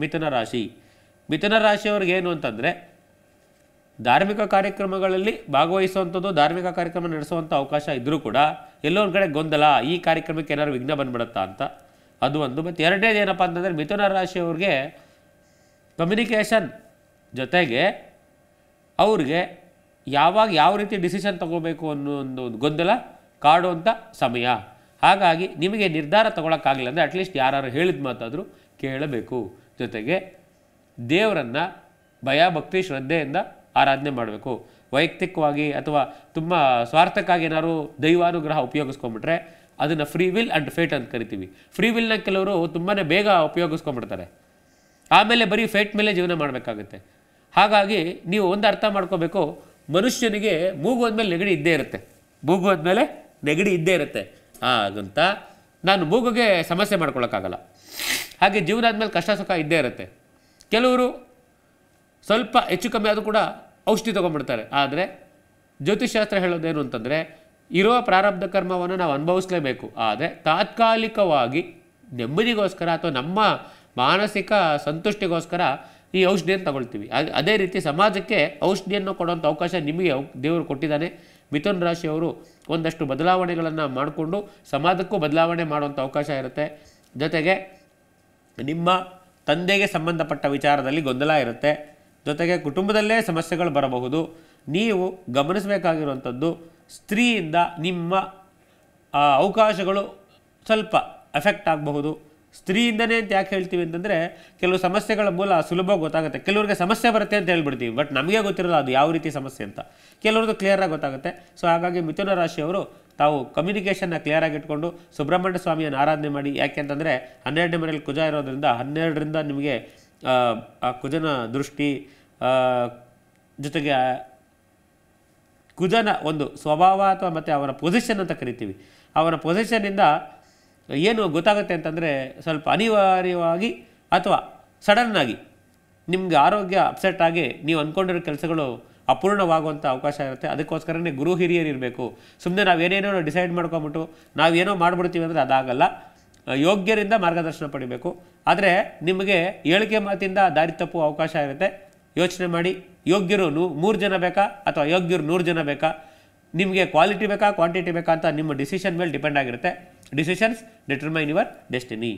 ಮಿಥುನ ರಾಶಿ ಮಿಥುನ ರಾಶಿಯವ್ರಿಗೆ ಏನು ಅಂತಂದರೆ ಧಾರ್ಮಿಕ ಕಾರ್ಯಕ್ರಮಗಳಲ್ಲಿ ಭಾಗವಹಿಸುವಂಥದ್ದು ಧಾರ್ಮಿಕ ಕಾರ್ಯಕ್ರಮ ನಡೆಸುವಂಥ ಅವಕಾಶ ಇದ್ದರೂ ಕೂಡ ಎಲ್ಲೋ ಒಂದು ಕಡೆ ಗೊಂದಲ ಈ ಕಾರ್ಯಕ್ರಮಕ್ಕೆ ಏನಾದ್ರು ವಿಘ್ನ ಬಂದ್ಬಿಡುತ್ತಾ ಅಂತ ಅದು ಒಂದು ಮತ್ತು ಎರಡನೇದು ಏನಪ್ಪ ಅಂತಂದರೆ ಮಿಥುನ ರಾಶಿಯವ್ರಿಗೆ ಕಮ್ಯುನಿಕೇಷನ್ ಜೊತೆಗೆ ಅವ್ರಿಗೆ ಯಾವಾಗ ಯಾವ ರೀತಿ ಡಿಸಿಷನ್ ತಗೋಬೇಕು ಅನ್ನೋ ಒಂದು ಗೊಂದಲ ಕಾಡುವಂಥ ಸಮಯ ಹಾಗಾಗಿ ನಿಮಗೆ ನಿರ್ಧಾರ ತೊಗೊಳಕ್ಕಾಗಲಿಲ್ಲ ಅಂದರೆ ಅಟ್ಲೀಸ್ಟ್ ಯಾರು ಹೇಳಿದ ಮಾತಾದರೂ ಕೇಳಬೇಕು ಜೊತೆಗೆ ದೇವರನ್ನು ಭಯ ಭಕ್ತಿ ಶ್ರದ್ಧೆಯಿಂದ ಆರಾಧನೆ ಮಾಡಬೇಕು ವೈಯಕ್ತಿಕವಾಗಿ ಅಥವಾ ತುಂಬ ಸ್ವಾರ್ಥಕ್ಕಾಗಿ ಏನಾದ್ರು ದೈವಾನುಗ್ರಹ ಉಪಯೋಗಿಸ್ಕೊಂಬಿಟ್ರೆ ಅದನ್ನು ಫ್ರೀ ವಿಲ್ ಆ್ಯಂಡ್ ಫೇಟ್ ಅಂತ ಕರಿತೀವಿ ಫ್ರೀ ವಿಲ್ನ ಕೆಲವರು ತುಂಬಾ ಬೇಗ ಉಪಯೋಗಿಸ್ಕೊಂಡ್ಬಿಡ್ತಾರೆ ಆಮೇಲೆ ಬರೀ ಫೇಟ್ ಮೇಲೆ ಜೀವನ ಮಾಡಬೇಕಾಗುತ್ತೆ ಹಾಗಾಗಿ ನೀವು ಒಂದು ಅರ್ಥ ಮಾಡ್ಕೋಬೇಕು ಮನುಷ್ಯನಿಗೆ ಮೂಗು ಅಂದಮೇಲೆ ನೆಗಡಿ ಇದ್ದೇ ಇರುತ್ತೆ ಮೂಗು ಅಂದಮೇಲೆ ನೆಗಡಿ ಇದ್ದೇ ಇರುತ್ತೆ ಹಾಗಂತ ನಾನು ಮೂಗುಗೆ ಸಮಸ್ಯೆ ಮಾಡ್ಕೊಳ್ಳೋಕ್ಕಾಗಲ್ಲ ಹಾಗೆ ಜೀವನ ಆದಮೇಲೆ ಕಷ್ಟ ಸುಖ ಇದ್ದೇ ಇರುತ್ತೆ ಕೆಲವರು ಸ್ವಲ್ಪ ಹೆಚ್ಚು ಕಮ್ಮಿ ಆದರೂ ಕೂಡ ಔಷಧಿ ತೊಗೊಂಡ್ಬಿಡ್ತಾರೆ ಆದರೆ ಜ್ಯೋತಿಷಾಸ್ತ್ರ ಹೇಳೋದೇನು ಅಂತಂದರೆ ಇರುವ ಪ್ರಾರಬ್ಧ ಕರ್ಮವನ್ನು ನಾವು ಅನುಭವಿಸಲೇಬೇಕು ಆದರೆ ತಾತ್ಕಾಲಿಕವಾಗಿ ನೆಮ್ಮದಿಗೋಸ್ಕರ ಅಥವಾ ನಮ್ಮ ಮಾನಸಿಕ ಸಂತುಷ್ಟಿಗೋಸ್ಕರ ಈ ಔಷಧಿಯನ್ನು ತಗೊಳ್ತೀವಿ ಅದೇ ರೀತಿ ಸಮಾಜಕ್ಕೆ ಔಷಧಿಯನ್ನು ಕೊಡುವಂಥ ಅವಕಾಶ ನಿಮಗೆ ದೇವರು ಕೊಟ್ಟಿದ್ದಾನೆ ಮಿಥುನ್ ರಾಶಿಯವರು ಒಂದಷ್ಟು ಬದಲಾವಣೆಗಳನ್ನು ಮಾಡಿಕೊಂಡು ಸಮಾಜಕ್ಕೂ ಬದಲಾವಣೆ ಮಾಡುವಂಥ ಅವಕಾಶ ಇರುತ್ತೆ ಜೊತೆಗೆ ನಿಮ್ಮ ತಂದೆಗೆ ಸಂಬಂಧಪಟ್ಟ ವಿಚಾರದಲ್ಲಿ ಗೊಂದಲ ಇರುತ್ತೆ ಜೊತೆಗೆ ಕುಟುಂಬದಲ್ಲೇ ಸಮಸ್ಯೆಗಳು ಬರಬಹುದು ನೀವು ಗಮನಿಸಬೇಕಾಗಿರುವಂಥದ್ದು ಸ್ತ್ರೀಯಿಂದ ನಿಮ್ಮ ಅವಕಾಶಗಳು ಸ್ವಲ್ಪ ಎಫೆಕ್ಟ್ ಆಗಬಹುದು ಸ್ತ್ರೀಯಿಂದನೇ ಅಂತ ಯಾಕೆ ಹೇಳ್ತೀವಿ ಅಂತಂದರೆ ಕೆಲವು ಸಮಸ್ಯೆಗಳ ಮೂಲ ಸುಲಭವಾಗಿ ಗೊತ್ತಾಗುತ್ತೆ ಕೆಲವರಿಗೆ ಸಮಸ್ಯೆ ಬರುತ್ತೆ ಅಂತ ಹೇಳ್ಬಿಡ್ತೀವಿ ಬಟ್ ನಮಗೆ ಗೊತ್ತಿರೋದು ಅದು ಯಾವ ರೀತಿ ಸಮಸ್ಯೆ ಅಂತ ಕೆಲವ್ರದ್ದು ಕ್ಲಿಯರಾಗಿ ಗೊತ್ತಾಗುತ್ತೆ ಸೊ ಹಾಗಾಗಿ ಮಿಥುನ ರಾಶಿಯವರು ತಾವು ಕಮ್ಯುನಿಕೇಷನ್ನ ಕ್ಲಿಯರ್ ಆಗಿ ಇಟ್ಕೊಂಡು ಸುಬ್ರಹ್ಮಣ್ಯ ಸ್ವಾಮಿಯನ್ನು ಆರಾಧನೆ ಮಾಡಿ ಯಾಕೆ ಅಂತಂದರೆ ಹನ್ನೆರಡನೇ ಮನೆಯಲ್ಲಿ ಕುಜ ಇರೋದ್ರಿಂದ ಹನ್ನೆರಡರಿಂದ ನಿಮಗೆ ಆ ಕುಜನ ದೃಷ್ಟಿ ಜೊತೆಗೆ ಕುಜನ ಒಂದು ಸ್ವಭಾವ ಅಥವಾ ಮತ್ತು ಅವರ ಪೊಸಿಷನ್ ಅಂತ ಕರಿತೀವಿ ಅವನ ಪೊಸಿಷನ್ನಿಂದ ಏನು ಗೊತ್ತಾಗುತ್ತೆ ಅಂತಂದರೆ ಸ್ವಲ್ಪ ಅನಿವಾರ್ಯವಾಗಿ ಅಥವಾ ಸಡನ್ನಾಗಿ ನಿಮಗೆ ಆರೋಗ್ಯ ಅಪ್ಸೆಟ್ ಆಗಿ ನೀವು ಅಂದ್ಕೊಂಡಿರೋ ಕೆಲಸಗಳು ಅಪೂರ್ಣವಾಗುವಂಥ ಅವಕಾಶ ಇರುತ್ತೆ ಅದಕ್ಕೋಸ್ಕರನೇ ಗುರು ಹಿರಿಯರು ಇರಬೇಕು ಸುಮ್ಮನೆ ನಾವೇನೇನೋ ಡಿಸೈಡ್ ಮಾಡ್ಕೊಂಬಿಟ್ಟು ನಾವೇನೋ ಮಾಡ್ಬಿಡ್ತೀವಿ ಅಂದರೆ ಅದಾಗಲ್ಲ ಯೋಗ್ಯರಿಂದ ಮಾರ್ಗದರ್ಶನ ಪಡಿಬೇಕು ಆದರೆ ನಿಮಗೆ ಏಳಿಗೆ ಮಾತಿಂದ ದಾರಿ ತಪ್ಪುವ ಅವಕಾಶ ಇರುತ್ತೆ ಯೋಚನೆ ಮಾಡಿ ಯೋಗ್ಯರು ನೂ ಮೂರು ಜನ ಬೇಕಾ ಅಥವಾ ಯೋಗ್ಯರು ನೂರು ಜನ ಬೇಕಾ ನಿಮಗೆ ಕ್ವಾಲಿಟಿ ಬೇಕಾ ಕ್ವಾಂಟಿಟಿ ಬೇಕಾ ಅಂತ ನಿಮ್ಮ ಡಿಸಿಷನ್ ಮೇಲೆ ಡಿಪೆಂಡ್ ಆಗಿರುತ್ತೆ ಡಿಸಿಷನ್ಸ್ ಡಿಟರ್ಮೈನ್ ಯುವರ್ ಡೆಸ್ಟಿನಿ